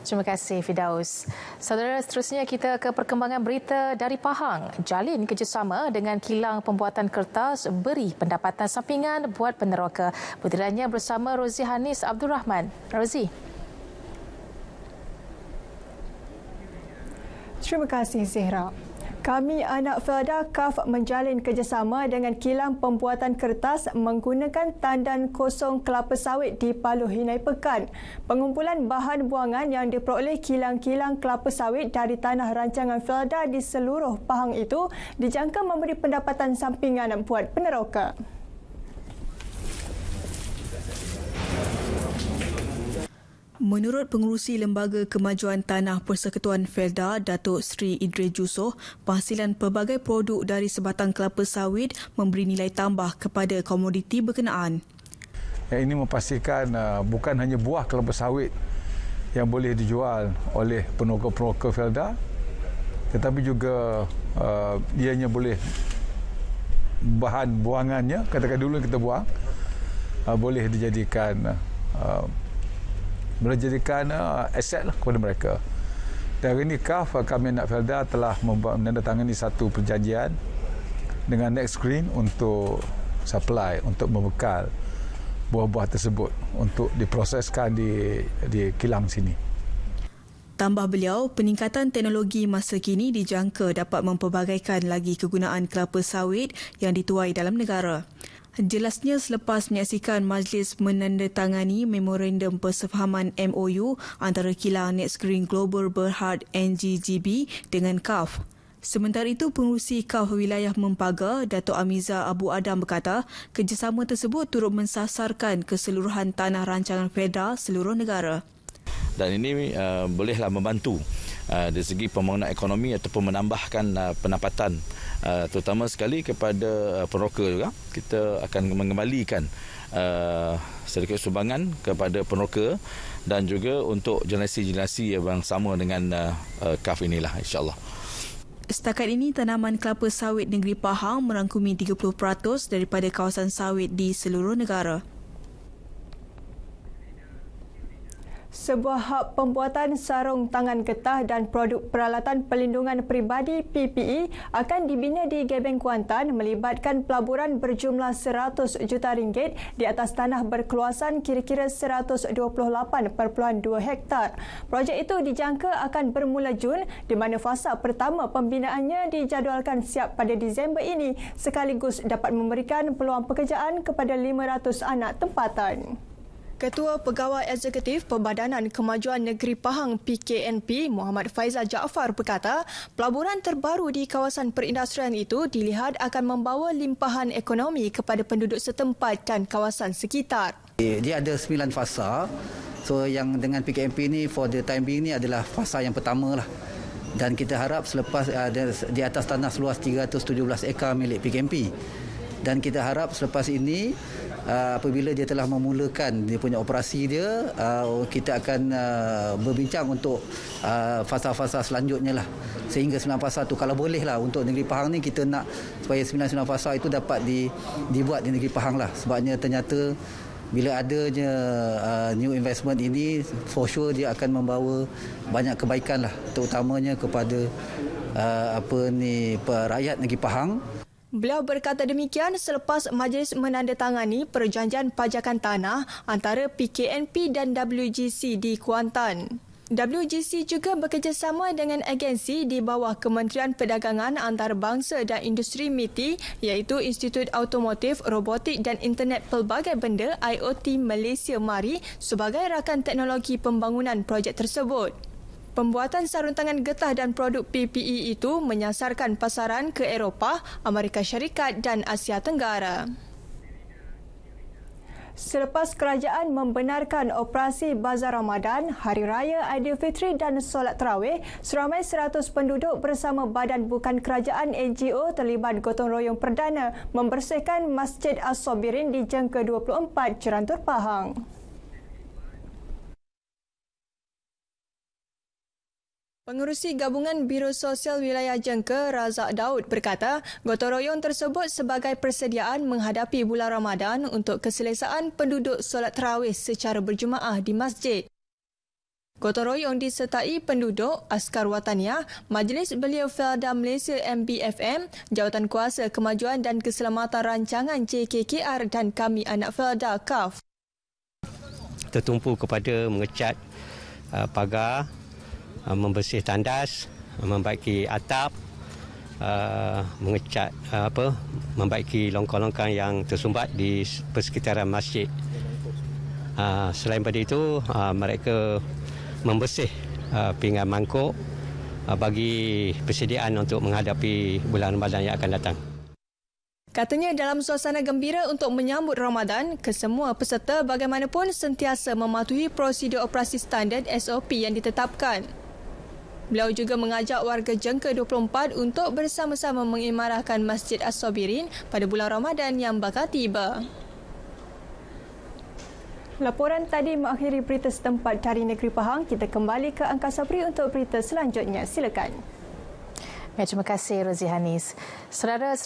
Terima kasih Fidaus. Saudara seterusnya kita ke perkembangan berita dari Pahang. Jalin kerjasama dengan kilang pembuatan kertas beri pendapatan sampingan buat peneroka. Putirannya bersama Rozi Hanis Abdul Rahman. Rozi. Terima kasih Zehra. Kami Anak Felda Kaf menjalin kerjasama dengan kilang pembuatan kertas menggunakan tandan kosong kelapa sawit di Paloh Hinai Pekan. Pengumpulan bahan buangan yang diperoleh kilang-kilang kelapa sawit dari tanah rancangan Felda di seluruh Pahang itu dijangka memberi pendapatan sampingan buat peneroka. Menurut pengurusi Lembaga Kemajuan Tanah Persekutuan Felda, Datuk Sri Idris Jusoh, penghasilan pelbagai produk dari sebatang kelapa sawit memberi nilai tambah kepada komoditi berkenaan. Yang ini memastikan uh, bukan hanya buah kelapa sawit yang boleh dijual oleh penokok-penokok Felda tetapi juga uh, ianya boleh bahan buangannya, katakan dulu kita buang, uh, boleh dijadikan menjadikan uh, ah, aset lah kepada mereka. Dan hari ini CAF ah, kami nak Felda telah menandatangani satu perjanjian dengan Next Green untuk supply untuk membekal buah-buah tersebut untuk diproseskan di di kilang sini. Tambah beliau, peningkatan teknologi masa kini dijangka dapat memperbagaikan lagi kegunaan kelapa sawit yang dituai dalam negara. Jelasnya selepas menyaksikan majlis menandatangani memorandum persefahaman MOU antara kilang Net Screen Global Berhad NGGB dengan CAF. Sementara itu, pengurusi KAF Wilayah Mempaga, Dato' Amiza Abu Adam berkata, kerjasama tersebut turut mensasarkan keseluruhan tanah rancangan FEDA seluruh negara. Dan ini uh, bolehlah membantu uh, dari segi pembangunan ekonomi ataupun menambahkan uh, pendapatan Ah, terutama sekali kepada uh, ah, peneroka juga kita akan mengembalikan uh, sedikit sumbangan kepada peneroka dan juga untuk generasi-generasi yang sama dengan kaf uh, uh, inilah insyaAllah Setakat ini, tanaman kelapa sawit negeri Pahang merangkumi 30% daripada kawasan sawit di seluruh negara. Sebuah hub pembuatan sarung tangan getah dan produk peralatan pelindungan peribadi PPE akan dibina di Gebeng Kuantan melibatkan pelaburan berjumlah 100 juta ringgit di atas tanah berkeluasan kira-kira 128.2 hektar. Projek itu dijangka akan bermula Jun di mana fasa pertama pembinaannya dijadualkan siap pada Disember ini sekaligus dapat memberikan peluang pekerjaan kepada 500 anak tempatan. Ketua Pegawai Eksekutif Pembadanan Kemajuan Negeri Pahang PKNP Muhammad Faizal Jaafar berkata, pelaburan terbaru di kawasan perindustrian itu dilihat akan membawa limpahan ekonomi kepada penduduk setempat dan kawasan sekitar. Dia ada sembilan fasa. So yang dengan PKNP ini for the time being ini adalah fasa yang pertama lah. Dan kita harap selepas uh, di atas tanah seluas 317 ekar milik PKNP dan kita harap selepas ini uh, apabila dia telah memulakan dia punya operasi dia uh, kita akan uh, berbincang untuk uh, fasa-fasa selanjutnya lah sehingga sembilan fasa tu kalau boleh lah untuk negeri Pahang ni kita nak supaya sembilan sembilan fasa itu dapat di, dibuat di negeri Pahang lah sebabnya ternyata bila adanya uh, new investment ini for sure dia akan membawa banyak kebaikan lah terutamanya kepada uh, apa ni rakyat negeri Pahang Beliau berkata demikian selepas majlis menandatangani perjanjian pajakan tanah antara PKNP dan WGC di Kuantan. WGC juga bekerjasama dengan agensi di bawah Kementerian Perdagangan Antarabangsa dan Industri MITI iaitu Institut Automotif, Robotik dan Internet Pelbagai Benda IOT Malaysia Mari sebagai rakan teknologi pembangunan projek tersebut. Pembuatan sarung tangan getah dan produk PPE itu menyasarkan pasaran ke Eropah, Amerika Syarikat dan Asia Tenggara. Selepas kerajaan membenarkan operasi Bazar Ramadan, Hari Raya Aidilfitri dan Solat Terawih, seramai 100 penduduk bersama badan bukan kerajaan NGO terlibat gotong royong perdana membersihkan Masjid As-Sobirin di Jengke 24, Cerantur Pahang. Pengurusi Gabungan Biro Sosial Wilayah Jengke Razak Daud berkata, gotong tersebut sebagai persediaan menghadapi bulan Ramadan untuk keselesaan penduduk solat tarawih secara berjemaah di masjid. Gotong royong disertai penduduk, askar watania, Majlis Belia Felda Malaysia MBFM, Jawatan Kuasa Kemajuan dan Keselamatan Rancangan JKKR dan kami anak Felda KAF. Tertumpu kepada mengecat uh, pagar Ah, membersih tandas, ah, membaiki atap, ah, mengecat apa, membaiki longkang-longkang yang tersumbat di persekitaran masjid. Selain pada itu, mereka membersih pinggan mangkuk bagi persediaan untuk menghadapi bulan Ramadan yang akan datang. Katanya dalam suasana gembira untuk menyambut Ramadan, kesemua peserta bagaimanapun sentiasa mematuhi prosedur operasi standard SOP yang ditetapkan. Beliau juga mengajak warga Jengke 24 untuk bersama-sama mengimarahkan Masjid as sobirin pada bulan Ramadan yang bakal tiba. Laporan tadi mengakhiri berita setempat dari Negeri Pahang. Kita kembali ke Angkasa Pri untuk berita selanjutnya. Silakan. Ya, terima kasih Rozihanis. Saudara